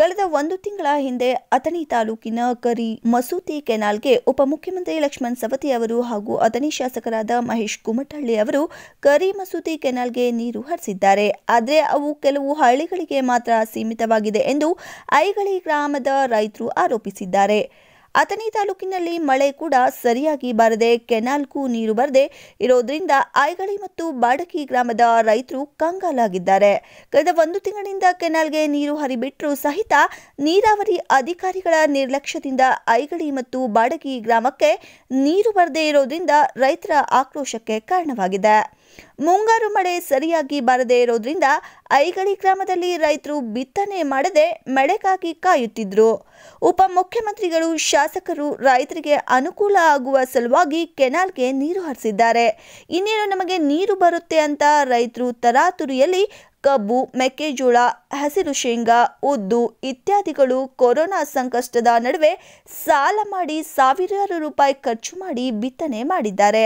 ಕಳೆದ ಒಂದು ತಿಂಗಳ ಹಿಂದೆ ಅಥಣಿ ತಾಲೂಕಿನ ಕರಿ ಮಸೂತಿ ಕೆನಾಲ್ಗೆ ಉಪಮುಖ್ಯಮಂತ್ರಿ ಲಕ್ಷ್ಮಣ್ ಸವತಿ ಅವರು ಹಾಗೂ ಅಥಣಿ ಶಾಸಕರಾದ ಮಹೇಶ್ ಕುಮಟಳ್ಳಿ ಅವರು ಕರಿ ಮಸೂತಿ ಕೆನಾಲ್ಗೆ ನೀರು ಹರಿಸಿದ್ದಾರೆ ಆದರೆ ಅವು ಕೆಲವು ಹಳ್ಳಿಗಳಿಗೆ ಮಾತ್ರ ಸೀಮಿತವಾಗಿದೆ ಎಂದು ಐಗಳಿ ಗ್ರಾಮದ ರೈತರು ಆರೋಪಿಸಿದ್ದಾರೆ ಅಥಣಿ ತಾಲೂಕಿನಲ್ಲಿ ಮಳೆ ಕೂಡ ಸರಿಯಾಗಿ ಬಾರದೆ ಕೆನಾಲ್ಗೂ ನೀರು ಬರದೆ ಇರೋದ್ರಿಂದ ಐಗಡಿ ಮತ್ತು ಬಾಡಕಿ ಗ್ರಾಮದ ರೈತರು ಕಂಗಾಲಾಗಿದ್ದಾರೆ ಕಳೆದ ಒಂದು ತಿಂಗಳಿಂದ ಕೆನಾಲ್ಗೆ ನೀರು ಹರಿಬಿಟ್ಟರೂ ಸಹಿತ ನೀರಾವರಿ ಅಧಿಕಾರಿಗಳ ನಿರ್ಲಕ್ಷ್ಯದಿಂದ ಐಗಳಿ ಮತ್ತು ಬಾಡಗಿ ಗ್ರಾಮಕ್ಕೆ ನೀರು ಬರದೇ ಇರೋದ್ರಿಂದ ರೈತರ ಆಕ್ರೋಶಕ್ಕೆ ಕಾರಣವಾಗಿದೆ ಮುಂಗಾರು ಮಳೆ ಸರಿಯಾಗಿ ಬಾರದೇ ಇರೋದ್ರಿಂದ ಐಗಡಿ ಗ್ರಾಮದಲ್ಲಿ ರೈತರು ಬಿತ್ತನೆ ಮಾಡದೆ ಮಳೆಗಾಗಿ ಕಾಯುತ್ತಿದ್ದರು ಉಪಮುಖ್ಯಮಂತ್ರಿಗಳು ಶಾಸಕರು ರೈತರಿಗೆ ಅನುಕೂಲ ಆಗುವ ಸಲುವಾಗಿ ಕೆನಾಲ್ಗೆ ನೀರು ಹರಿಸಿದ್ದಾರೆ ಇನ್ನೇನು ನಮಗೆ ನೀರು ಬರುತ್ತೆ ಅಂತ ರೈತರು ತರಾತುರಿಯಲ್ಲಿ ಕಬ್ಬು ಮೆಕ್ಕೆಜೋಳ ಹಸಿರು ಶೇಂಗಾ ಉದ್ದು ಇತ್ಯಾದಿಗಳು ಕೊರೋನಾ ಸಂಕಷ್ಟದ ನಡುವೆ ಸಾಲ ಮಾಡಿ ಸಾವಿರಾರು ರೂಪಾಯಿ ಖರ್ಚು ಮಾಡಿ ಬಿತ್ತನೆ ಮಾಡಿದ್ದಾರೆ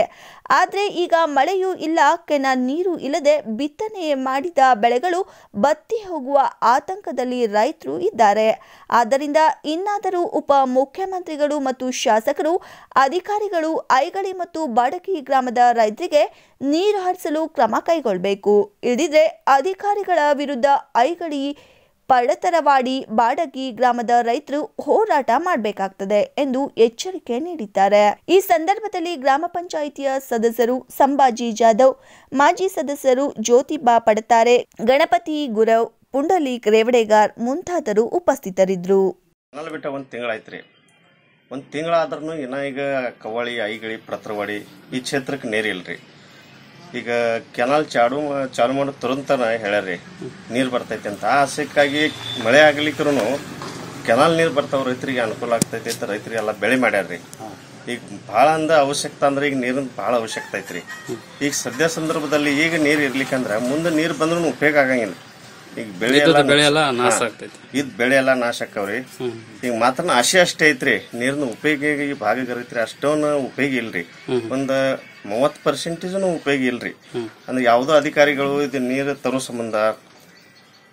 ಆದರೆ ಈಗ ಮಳೆಯೂ ಇಲ್ಲ ಕೆನ ನೀರು ಇಲ್ಲದೆ ಬಿತ್ತನೆ ಮಾಡಿದ ಬೆಳೆಗಳು ಬತ್ತಿ ಹೋಗುವ ಆತಂಕದಲ್ಲಿ ರೈತರು ಇದ್ದಾರೆ ಆದ್ದರಿಂದ ಇನ್ನಾದರೂ ಉಪ ಮುಖ್ಯಮಂತ್ರಿಗಳು ಮತ್ತು ಶಾಸಕರು ಅಧಿಕಾರಿಗಳು ಐಗಳಿ ಮತ್ತು ಬಾಡಕಿ ಗ್ರಾಮದ ರೈತರಿಗೆ ನೀರು ಹರಿಸಲು ಕ್ರಮ ಕೈಗೊಳ್ಳಬೇಕು ಇಳಿದ್ರೆ ಅಧಿಕಾರಿ ಅಧಿಕಾರಿಗಳ ವಿರುದ್ಧ ಐಗಳಿ ಪಡತರವಾಡಿ ಬಾಡಗಿ ಗ್ರಾಮದ ರೈತರು ಹೋರಾಟ ಮಾಡಬೇಕಾಗ್ತದೆ ಎಂದು ಎಚ್ಚರಿಕೆ ನೀಡಿದ್ದಾರೆ ಈ ಸಂದರ್ಭದಲ್ಲಿ ಗ್ರಾಮ ಪಂಚಾಯಿತಿಯ ಸದಸ್ಯರು ಸಂಭಾಜಿ ಜಾಧವ್ ಮಾಜಿ ಸದಸ್ಯರು ಜ್ಯೋತಿಬಾ ಪಡತಾರೆ ಗಣಪತಿ ಗುರವ್ ಪುಂಡಲೀಕ್ ರೇವಡೆಗಾರ್ ಮುಂತಾದರು ಉಪಸ್ಥಿತರಿದ್ದರು ಒಂದು ತಿಂಗಳಾಯ್ತ್ರಿ ಒಂದು ತಿಂಗಳಾದ್ರೂ ಇನ್ನ ಈಗ ಕವಳಿ ಐಗಳಿ ಪ್ರತ್ರವಾಡಿ ಈ ಕ್ಷೇತ್ರಕ್ಕೆ ರೀ ಈಗ ಕೆನಾಲ್ ಚಾಡು ಚಾಲು ಮಾಡೋ ತುರಂತನ ಹೇಳ್ಯಾರಿ ನೀರು ಬರ್ತೈತೆ ಅಂತ ಆ ಸಿಕ್ಕಾಗಿ ಮಳೆ ಆಗ್ಲಿಕ್ಕೂ ಕೆನಾಲ್ ನೀರು ಬರ್ತಾವ ರೈತರಿಗೆ ಅನುಕೂಲ ಆಗ್ತೈತಿ ಅಂತ ರೈತರಿಗೆಲ್ಲ ಬೆಳೆ ಮಾಡ್ಯಾರ್ರಿ ಈಗ ಭಾಳ ಅಂದ ಅವಶ್ಯಕತೆ ಅಂದ್ರೆ ಈಗ ನೀರಿನ ಭಾಳ ಅವಶ್ಯಕತೆ ಐತ್ರಿ ಈಗ ಸದ್ಯ ಸಂದರ್ಭದಲ್ಲಿ ಈಗ ನೀರು ಇರ್ಲಿಕ್ಕಂದ್ರೆ ಮುಂದೆ ನೀರು ಬಂದ್ರೂ ಉಪಯೋಗ ಆಗಂಗಿಲ್ಲ ಈಗ ಬೆಳೆ ಎಲ್ಲ ಬೆಳೆ ನಾಶ ಆಗ್ತೈತಿ ಇದು ಬೆಳೆ ಎಲ್ಲ ನಾಶ ಆಕಾವ್ರಿ ಈಗ ಮಾತ್ರ ಆಶೆ ಅಷ್ಟೇ ಐತ್ರಿ ನೀರಿನ ಉಪಯೋಗ ಈ ಭಾಗ ಅಷ್ಟೊಂದು ಉಪಯೋಗ ಇಲ್ರಿ ಒಂದ ಮೂವತ್ ಪರ್ಸೆಂಟೇಜ್ ಉಪಯೋಗ ಇಲ್ರಿ ಅಂದ್ರೆ ಯಾವ್ದೋ ಅಧಿಕಾರಿಗಳು ಇದು ನೀರು ತರೋ ಸಂಬಂಧ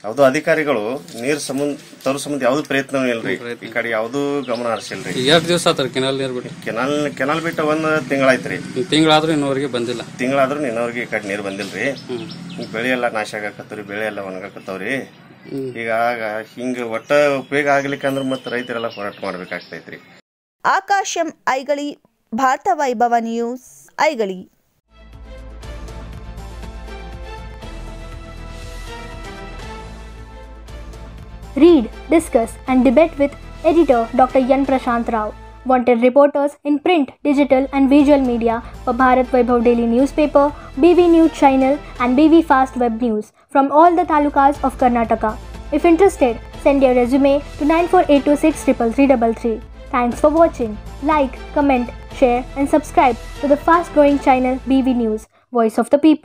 ಯಾವ್ದು ಅಧಿಕಾರಿಗಳು ನೀರ್ ಸಂಬಂಧ ತರು ಸಂಬಂಧ ಯಾವ್ದು ಪ್ರಯತ್ನ ಇಲ್ರಿ ಈ ಕಡೆ ಯಾವ್ದು ಗಮನ ಹರಿಸಿಲ್ರಿ ಎರಡು ದಿವಸ ಆತರ ಕೆನಾಲ್ ನೀರ್ ಬಿಟ್ಟು ಕೆನಾಲ್ ಕೆನಾಲ್ ಬಿಟ್ಟ ಒಂದ್ ತಿಂಗಳಾಯ್ತ್ರಿ ತಿಂಗಳಾದ್ರೂ ಇನ್ನೋರಿಗೆ ಬಂದಿಲ್ಲ ತಿಂಗಳಾದ್ರೂ ಇನ್ನೋರಿಗೆ ಈ ಕಡೆ ನೀರ್ ಬಂದಿಲ್ರಿ ಬೆಳೆ ಎಲ್ಲ ನಾಶ ಆಗಾಕತ್ತವ್ರಿ ಬೆಳೆ ಎಲ್ಲ ಒಣಗಾಕತ್ತವ್ರಿ ಈಗ ಹಿಂಗ ಒಟ್ಟ ಉಪಯೋಗ ಆಗ್ಲಿಕ್ಕೆ ಅಂದ್ರೆ ಮತ್ತೆ ರೈತರೆಲ್ಲ ಹೋರಾಟ ಮಾಡ್ಬೇಕಾಗ್ತೈತ್ರಿ ಆಕಾಶಂ Aigali Bharat Vaibhav news Aigali read, discuss, and debate with editor Dr. Yan Prashant Rao. Wanted reporters in print, digital, and visual media for Bharat Vaibhav Daily newspaper, BV News channel, and BV Fast Web News from all the talukas of Karnataka. If interested, send your resume to 94826 Thanks for watching. Like, comment, share, and subscribe to the fast growing channel BV News, Voice of the People.